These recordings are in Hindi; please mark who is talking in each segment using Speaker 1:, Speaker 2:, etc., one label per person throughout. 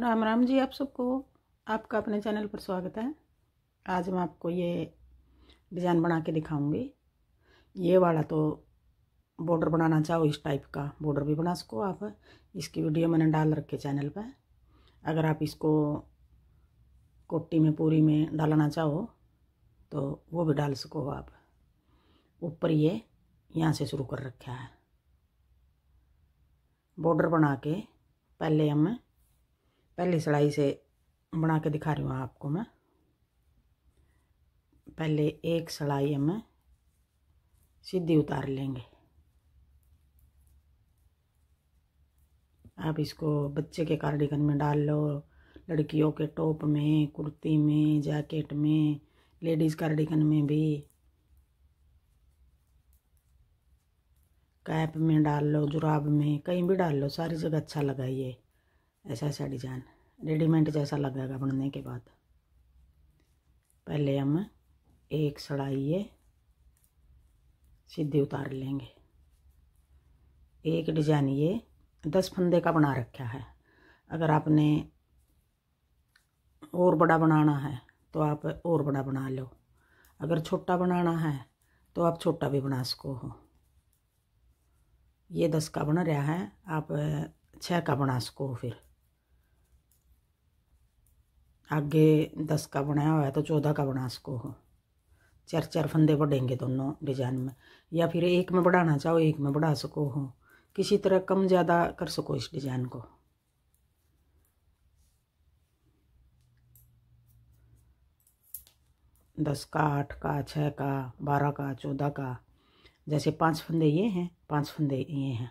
Speaker 1: राम राम जी आप सबको आपका अपने चैनल पर स्वागत है आज मैं आपको ये डिज़ाइन बना के दिखाऊंगी ये वाला तो बॉर्डर बनाना चाहो इस टाइप का बॉर्डर भी बना सको आप इसकी वीडियो मैंने डाल रखी चैनल पर अगर आप इसको कोट्टी में पूरी में डालना चाहो तो वो भी डाल सको आप ऊपर ये यहाँ से शुरू कर रखा है बॉर्डर बना के पहले हम पहली सिलाई से बना के दिखा रही हूँ आपको मैं पहले एक सिलाई हमें सीधी उतार लेंगे आप इसको बच्चे के कार्डिगन में डाल लो लड़कियों के टॉप में कुर्ती में जैकेट में लेडीज़ कार्डिगन में भी कैप में डाल लो जुराब में कहीं भी डाल लो सारी जगह अच्छा लगा ये ऐसा ऐसा डिजाइन रेडीमेड जैसा लगेगा बुनने के बाद पहले हम एक सड़ाई ये सीधी उतार लेंगे एक डिजाइन ये दस फंदे का बना रखा है अगर आपने और बड़ा बनाना है तो आप और बड़ा बना लो अगर छोटा बनाना है तो आप छोटा भी बना सको हो ये दस का बन रहा है आप छः का बना सको फिर आगे दस का बनाया हुआ है तो चौदह का बना सको हो चार चार फंदे बढ़ेंगे दोनों डिजाइन में या फिर एक में बढ़ाना चाहो एक में बढ़ा सको हो किसी तरह कम ज़्यादा कर सको इस डिजाइन को दस का आठ का छः का बारह का चौदह का जैसे पांच फंदे ये हैं पांच फंदे ये हैं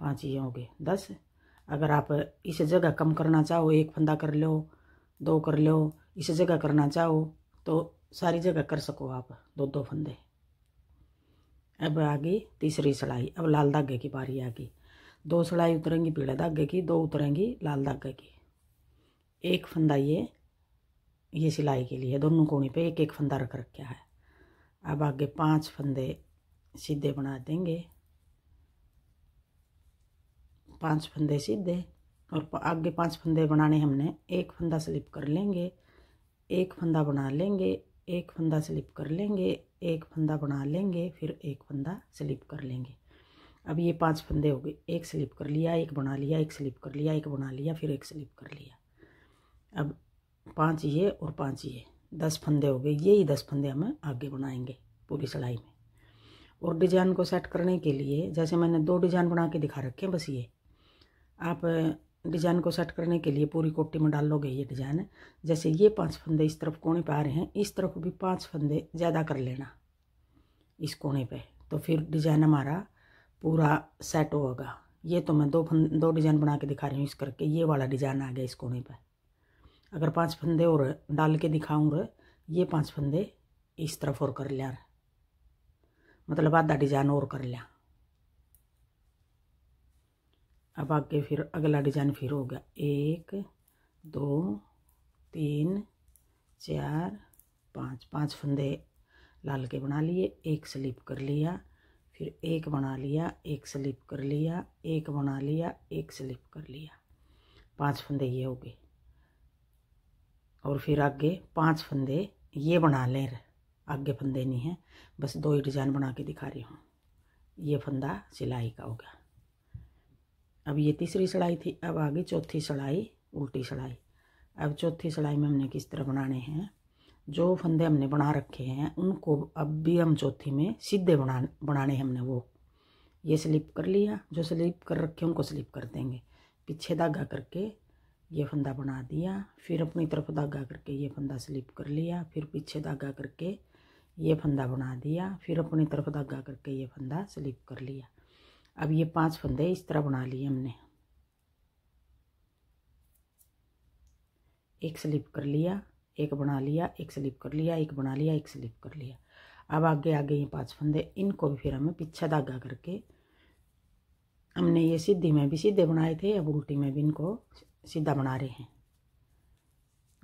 Speaker 1: पांच ये हो गए दस अगर आप इस जगह कम करना चाहो एक फंदा कर लो दो कर लो इस जगह करना चाहो तो सारी जगह कर सको आप दो दो फंदे अब आ गई तीसरी सिलाई अब लाल धागे की बारी आ गई दो सिलाई उतरेंगी पीले धागे की दो उतरेंगी लाल धागे की एक फंदा ये ये सिलाई के लिए दोनों कोणी पे एक एक फंदा रख रखा है अब आगे पांच फंदे सीधे बना देंगे पांच फंदे सीधे और आगे पांच फंदे बनाने हमने एक फंदा स्लिप कर लेंगे एक फंदा बना लेंगे एक फंदा स्लिप कर लेंगे एक फंदा बना लेंगे फिर एक फंदा स्लिप कर लेंगे अब ये पांच फंदे हो गए एक स्लिप कर लिया एक बना लिया एक स्लिप कर लिया एक बना लिया फिर एक स्लिप कर लिया अब पांच ये और पांच ये दस फंदे हो गए ये ही दस फंदे हमें आगे बनाएंगे पूरी सिलाई में और डिजाइन को सेट करने के लिए जैसे मैंने दो डिजाइन बना के दिखा रखे हैं बस ये आप डिजाइन को सेट करने के लिए पूरी कोटी में डाल लोगे ये डिजाइन जैसे ये पांच फंदे इस तरफ कोने पे आ रहे हैं इस तरफ भी पांच फंदे ज़्यादा कर लेना इस कोने पे तो फिर डिजाइन हमारा पूरा सेट होगा ये तो मैं दो फंद दो डिजाइन बना के दिखा रही हूँ इस करके ये वाला डिजाइन आ गया इस कोने पर अगर पाँच फंदे और डाल के दिखाऊँ ये पाँच फंदे इस तरफ और कर लिया मतलब आधा डिजाइन और कर लिया अब आगे फिर अगला डिजाइन फिर हो गया एक दो तीन चार पाँच पाँच फंदे लाल के बना लिए एक स्लिप कर लिया फिर एक बना लिया एक स्लिप कर लिया एक बना लिया एक स्लिप कर लिया पांच फंदे ये हो गए और फिर आगे पांच फंदे ये बना रहे आगे फंदे नहीं हैं बस दो ही डिजाइन बना के दिखा रही हूँ ये फंदा सिलाई का हो गया अब ये तीसरी सड़ाई थी अब आ गई चौथी सड़ाई उल्टी सड़ाई अब चौथी सड़ाई में हमने किस तरह बनाने हैं जो फंदे हमने बना रखे हैं उनको अब भी हम चौथी में सीधे बना बनाने हमने वो ये स्लिप कर लिया जो स्लिप कर रखे उनको स्लिप कर देंगे पीछे धागा करके ये फंदा बना दिया फिर अपनी तरफ धागा करके ये फंदा स्लिप कर लिया फिर पीछे धागा करके ये फंदा बना दिया फिर अपनी तरफ धागा करके ये फंदा स्लिप कर लिया अब ये पांच फंदे इस तरह बना लिए हमने एक स्लिप कर लिया एक बना लिया एक स्लिप कर लिया एक बना लिया एक स्लिप कर लिया अब आगे आगे ये पांच फंदे इनको भी फिर हमें पीछा धागा करके हमने ये सीधी में भी सीधे बनाए थे अब उल्टी में भी इनको सीधा बना रहे हैं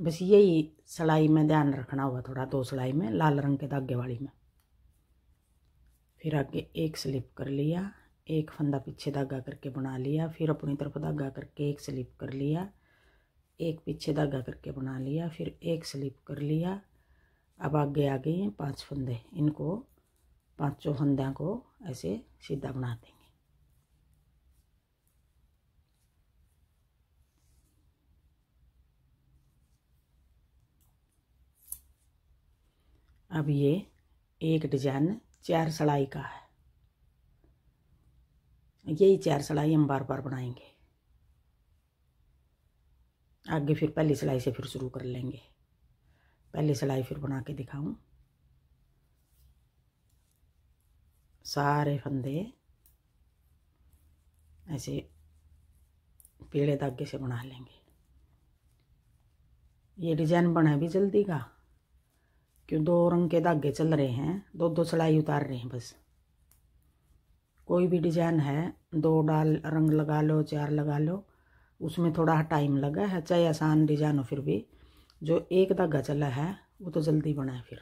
Speaker 1: बस यही सिलाई में ध्यान रखना हुआ थोड़ा दो सिलाई में लाल रंग के धागे वाली में फिर आगे एक स्लिप कर लिया एक फंदा पीछे धागा करके बना लिया फिर अपनी तरफ धागा करके एक स्लिप कर लिया एक पीछे धागा करके बना लिया फिर एक स्लिप कर लिया अब आगे आ गए हैं पाँच फंदे इनको पांचों फंदे को ऐसे सीधा बना देंगे अब ये एक डिजाइन चार सड़ाई का है यही चार सिलाई हम बार बार बनाएंगे आगे फिर पहली सिलाई से फिर शुरू कर लेंगे पहली सिलाई फिर बना के दिखाऊं सारे फंदे ऐसे पीले धागे से बना लेंगे ये डिजाइन बना भी जल्दी का क्यों दो रंग के धागे चल रहे हैं दो दो सिलाई उतार रहे हैं बस कोई भी डिजाइन है दो डाल रंग लगा लो चार लगा लो उसमें थोड़ा टाइम लगा है चाहे आसान डिजाइन हो फिर भी जो एक धागा चला है वो तो जल्दी बना है फिर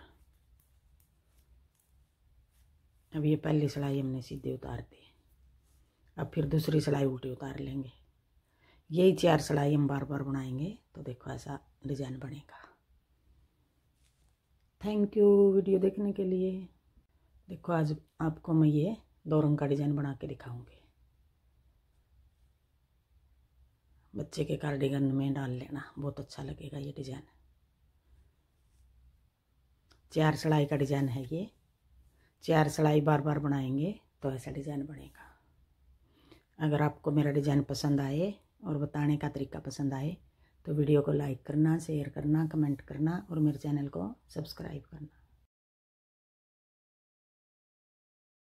Speaker 1: अब ये पहली सिलाई हमने सीधे उतार दी अब फिर दूसरी सिलाई उल्टी उतार लेंगे यही चार सिलाई हम बार बार बनाएंगे तो देखो ऐसा डिजाइन बनेगा थैंक यू वीडियो देखने के लिए देखो आज आपको मैं ये दो रंग का डिज़ाइन बना के दिखाऊंगी बच्चे के कार्डिगन में डाल लेना बहुत अच्छा लगेगा ये डिज़ाइन चार सड़ाई का डिज़ाइन है ये चार सड़ाई बार बार बनाएंगे तो ऐसा डिज़ाइन बनेगा अगर आपको मेरा डिज़ाइन पसंद आए और बताने का तरीका पसंद आए तो वीडियो को लाइक करना शेयर करना कमेंट करना और मेरे चैनल को सब्सक्राइब करना